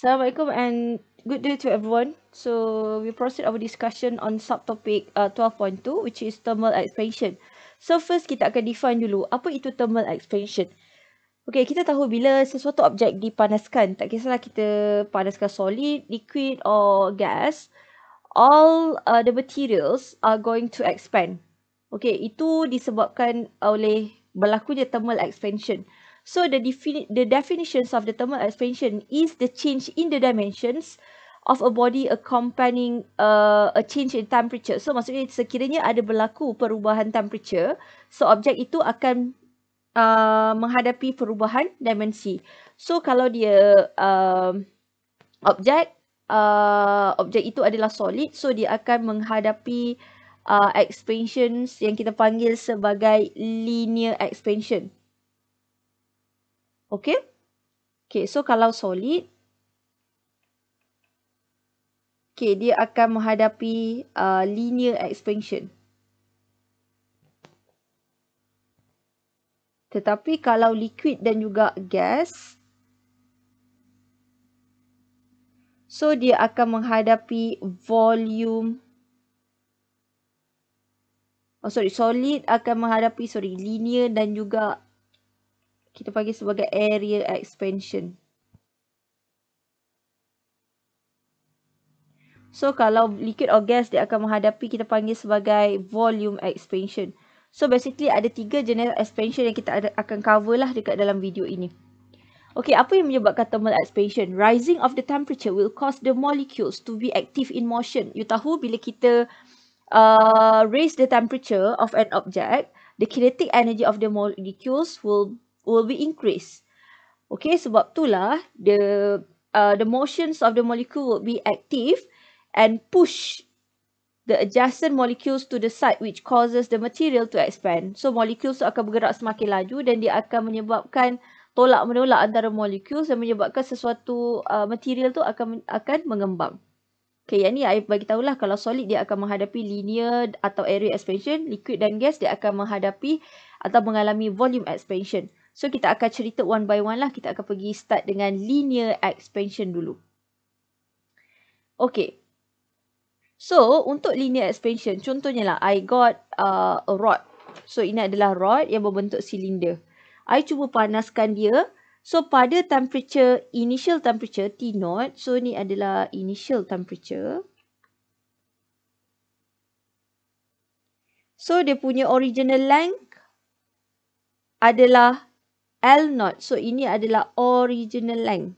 Assalamualaikum and good day to everyone. So we proceed our discussion on subtopic uh, 12.2 which is thermal expansion. So first kita akan define dulu apa itu thermal expansion. Okay, kita tahu bila sesuatu objek dipanaskan, tak kisahlah kita panaskan solid, liquid or gas, all uh, the materials are going to expand. Okay, itu disebabkan oleh berlakunya thermal expansion. So the, defini- the definitions of the thermal expansion is the change in the dimensions of a body accompanying uh, a change in temperature. So maksudnya sekiranya ada berlaku perubahan temperature, so objek itu akan uh, menghadapi perubahan dimensi. So kalau dia uh, objek, uh, objek itu adalah solid, so dia akan menghadapi uh, expansions yang kita panggil sebagai linear expansion. Okay? Okay, so kalau solid. Okay, dia akan menghadapi uh, linear expansion. Tetapi kalau liquid dan juga gas. So, dia akan menghadapi volume. Oh, sorry. Solid akan menghadapi, sorry, linear dan juga kita panggil sebagai area expansion. So kalau liquid or gas dia akan menghadapi kita panggil sebagai volume expansion. So basically ada tiga jenis expansion yang kita akan cover lah dekat dalam video ini. Okay, apa yang menyebabkan thermal expansion? Rising of the temperature will cause the molecules to be active in motion. You tahu bila kita uh, raise the temperature of an object, the kinetic energy of the molecules will will be increased. Okay, sebab itulah the uh, the motions of the molecule will be active and push the adjacent molecules to the side which causes the material to expand. So, molecules akan bergerak semakin laju dan dia akan menyebabkan tolak-menolak antara molecules dan menyebabkan sesuatu uh, material tu akan akan mengembang. Okay, yang ni saya beritahulah kalau solid dia akan menghadapi linear atau area expansion, liquid dan gas dia akan menghadapi atau mengalami volume expansion. So kita akan cerita one by one lah. Kita akan pergi start dengan linear expansion dulu. Okay. So untuk linear expansion, contohnya lah I got uh, a rod. So ini adalah rod yang berbentuk silinder. I cuba panaskan dia. So pada temperature, initial temperature T naught. So ni adalah initial temperature. So dia punya original length adalah L not. So ini adalah original length.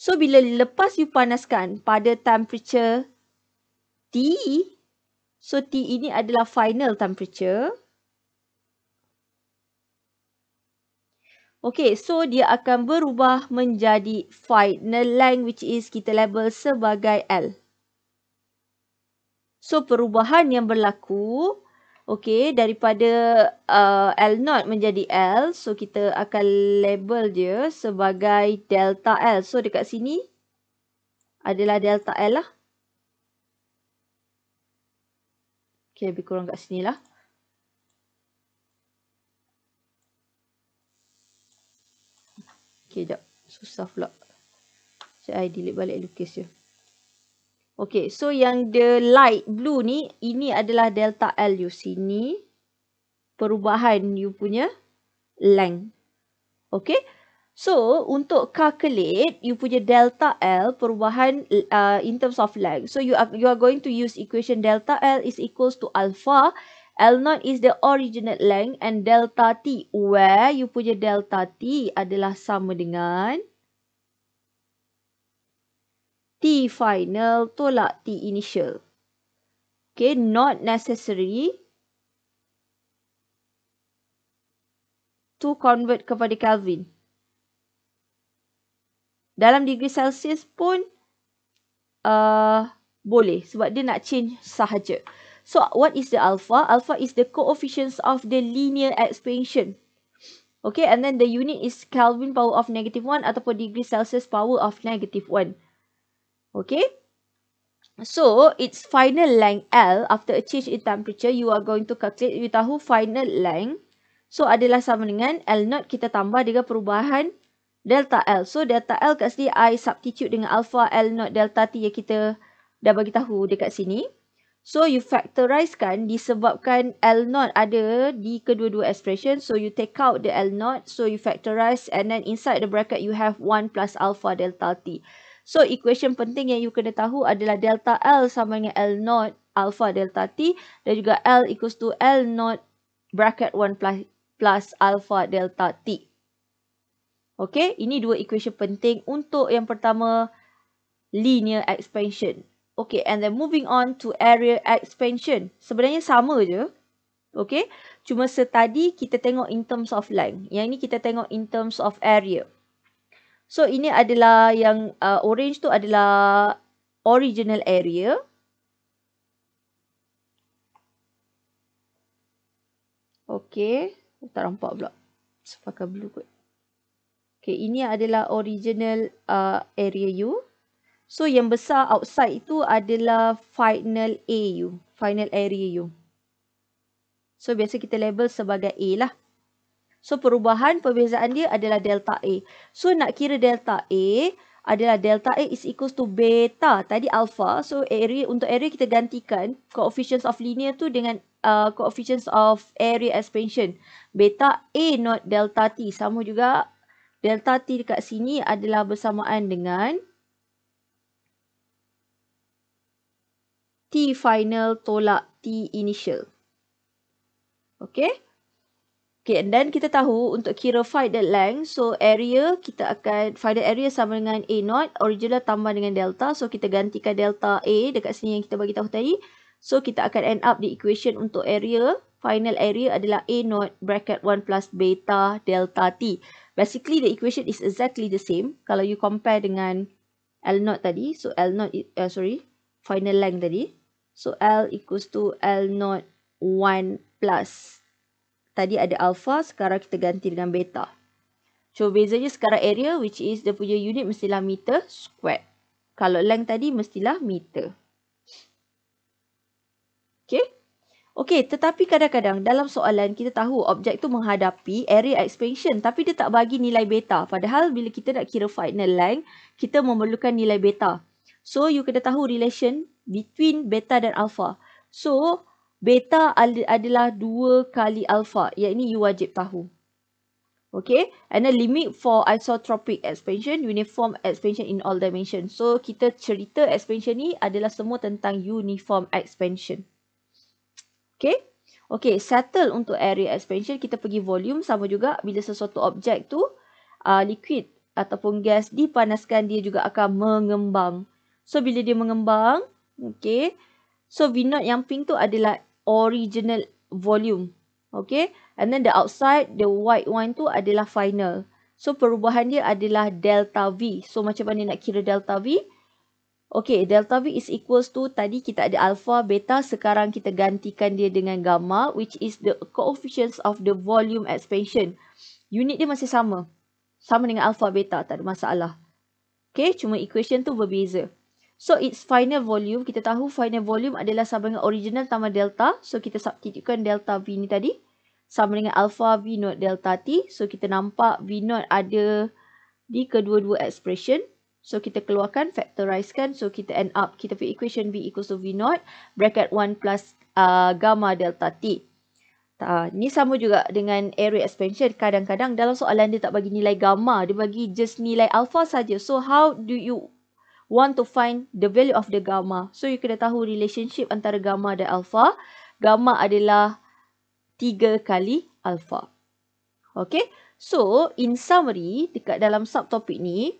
So bila lepas you panaskan pada temperature T. So T ini adalah final temperature. Okay, so dia akan berubah menjadi final length which is kita label sebagai L. So perubahan yang berlaku Okay, daripada uh, L0 menjadi L. So, kita akan label dia sebagai delta L. So, dekat sini adalah delta L lah. Okay, lebih kurang kat sini lah. Okay, sekejap. Susah pula. Saya delete balik lukis je. Okay, so yang the light blue ni, ini adalah delta L you sini. Perubahan you punya length. Okay, so untuk calculate you punya delta L, perubahan uh, in terms of length. So you are, you are going to use equation delta L is equals to alpha. L0 is the original length and delta T where you punya delta T adalah sama dengan T final tolak T initial. Okay, not necessary to convert kepada Kelvin. Dalam degree Celsius pun uh, boleh sebab dia nak change sahaja. So, what is the alpha? Alpha is the coefficients of the linear expansion. Okay, and then the unit is Kelvin power of negative 1 ataupun degree Celsius power of negative 1. Okay. So, its final length L after a change in temperature, you are going to calculate, you tahu final length. So, adalah sama dengan L0 kita tambah dengan perubahan delta L. So, delta L kat sini I substitute dengan alpha L0 delta T yang kita dah bagi tahu dekat sini. So, you factorize kan disebabkan L0 ada di kedua-dua expression. So, you take out the L0. So, you factorize and then inside the bracket you have 1 plus alpha delta T. So equation penting yang you kena tahu adalah delta L sama dengan L naught alpha delta T dan juga L equals to L naught bracket 1 plus, plus alpha delta T. Okay, ini dua equation penting untuk yang pertama linear expansion. Okay, and then moving on to area expansion. Sebenarnya sama je. Okay, cuma setadi kita tengok in terms of length. Yang ini kita tengok in terms of area. So ini adalah yang uh, orange tu adalah original area. Okay. Oh, tak rampak pula. Sepakai blue kot. Okay, ini adalah original uh, area you. So yang besar outside itu adalah final A you. Final area you. So biasa kita label sebagai A lah. So perubahan perbezaan dia adalah delta A. So nak kira delta A adalah delta A is equals to beta. Tadi alpha. So area untuk area kita gantikan coefficients of linear tu dengan uh, coefficients of area expansion. Beta A not delta T. Sama juga delta T dekat sini adalah bersamaan dengan T final tolak T initial. Okay. Okay, and then kita tahu untuk kira find the length, so area kita akan find the area sama dengan A0, original tambah dengan delta. So kita gantikan delta A dekat sini yang kita bagi tahu tadi. So kita akan end up the equation untuk area, final area adalah A0 bracket 1 plus beta delta T. Basically the equation is exactly the same kalau you compare dengan L0 tadi. So L0, uh, eh, sorry, final length tadi. So L equals to L0 1 plus delta tadi ada alpha, sekarang kita ganti dengan beta. So, bezanya sekarang area which is dia punya unit mestilah meter square. Kalau length tadi mestilah meter. Okay. Okay, tetapi kadang-kadang dalam soalan kita tahu objek tu menghadapi area expansion tapi dia tak bagi nilai beta. Padahal bila kita nak kira final length, kita memerlukan nilai beta. So, you kena tahu relation between beta dan alpha. So, beta adalah 2 kali alpha. Yang ini you wajib tahu. Okay. And the limit for isotropic expansion, uniform expansion in all dimensions. So, kita cerita expansion ni adalah semua tentang uniform expansion. Okay. Okay, settle untuk area expansion. Kita pergi volume sama juga bila sesuatu objek tu uh, liquid ataupun gas dipanaskan, dia juga akan mengembang. So, bila dia mengembang, okay. So, V0 yang pink tu adalah original volume. Okay. And then the outside, the white one tu adalah final. So, perubahan dia adalah delta V. So, macam mana nak kira delta V? Okay, delta V is equals to tadi kita ada alpha, beta. Sekarang kita gantikan dia dengan gamma, which is the coefficients of the volume expansion. Unit dia masih sama. Sama dengan alpha, beta. Tak ada masalah. Okay, cuma equation tu berbeza. So, its final volume, kita tahu final volume adalah sama dengan original tambah delta. So, kita substitutkan delta V ni tadi. Sama dengan alpha V not delta T. So, kita nampak V not ada di kedua-dua expression. So, kita keluarkan, factorizekan. So, kita end up, kita punya equation V equals to V not bracket 1 plus uh, gamma delta T. Uh, ni sama juga dengan area expansion. Kadang-kadang dalam soalan dia tak bagi nilai gamma. Dia bagi just nilai alpha saja. So, how do you want to find the value of the gamma. So, you kena tahu relationship antara gamma dan alpha. Gamma adalah 3 kali alpha. Okay. So, in summary, dekat dalam subtopik ni,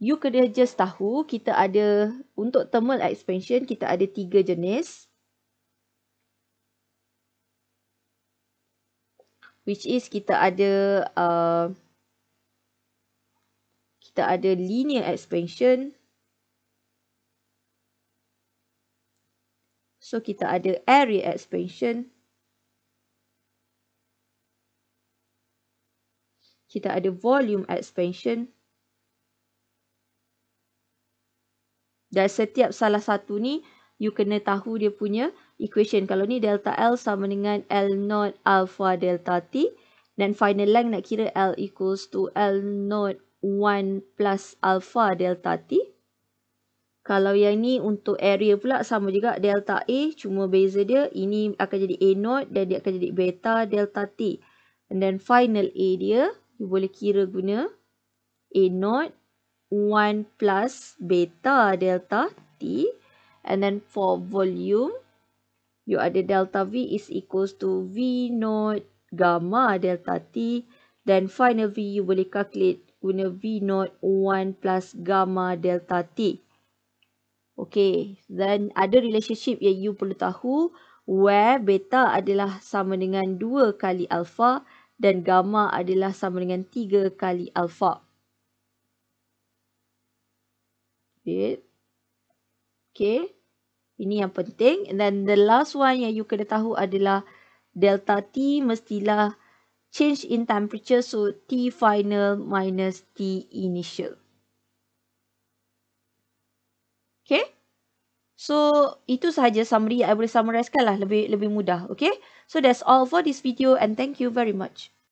you kena just tahu kita ada, untuk thermal expansion, kita ada 3 jenis. Which is kita ada uh, kita ada linear expansion So kita ada area expansion. Kita ada volume expansion. Dan setiap salah satu ni, you kena tahu dia punya equation. Kalau ni delta L sama dengan L not alpha delta T. Dan final length nak kira L equals to L not 1 plus alpha delta T. Kalau yang ni untuk area pula sama juga delta A cuma beza dia ini akan jadi A naught dan dia akan jadi beta delta T. And then final A dia you boleh kira guna A naught 1 plus beta delta T. And then for volume you ada delta V is equals to V naught gamma delta T. Then final V you boleh calculate guna V naught 1 plus gamma delta T. Okay, then ada relationship yang you perlu tahu where beta adalah sama dengan 2 kali alpha dan gamma adalah sama dengan 3 kali alpha. Okay, ini yang penting. And then the last one yang you kena tahu adalah delta T mestilah change in temperature. So T final minus T initial. So, itu sahaja summary. I boleh summarize kan lah. Lebih, lebih mudah. Okay? So, that's all for this video. And thank you very much.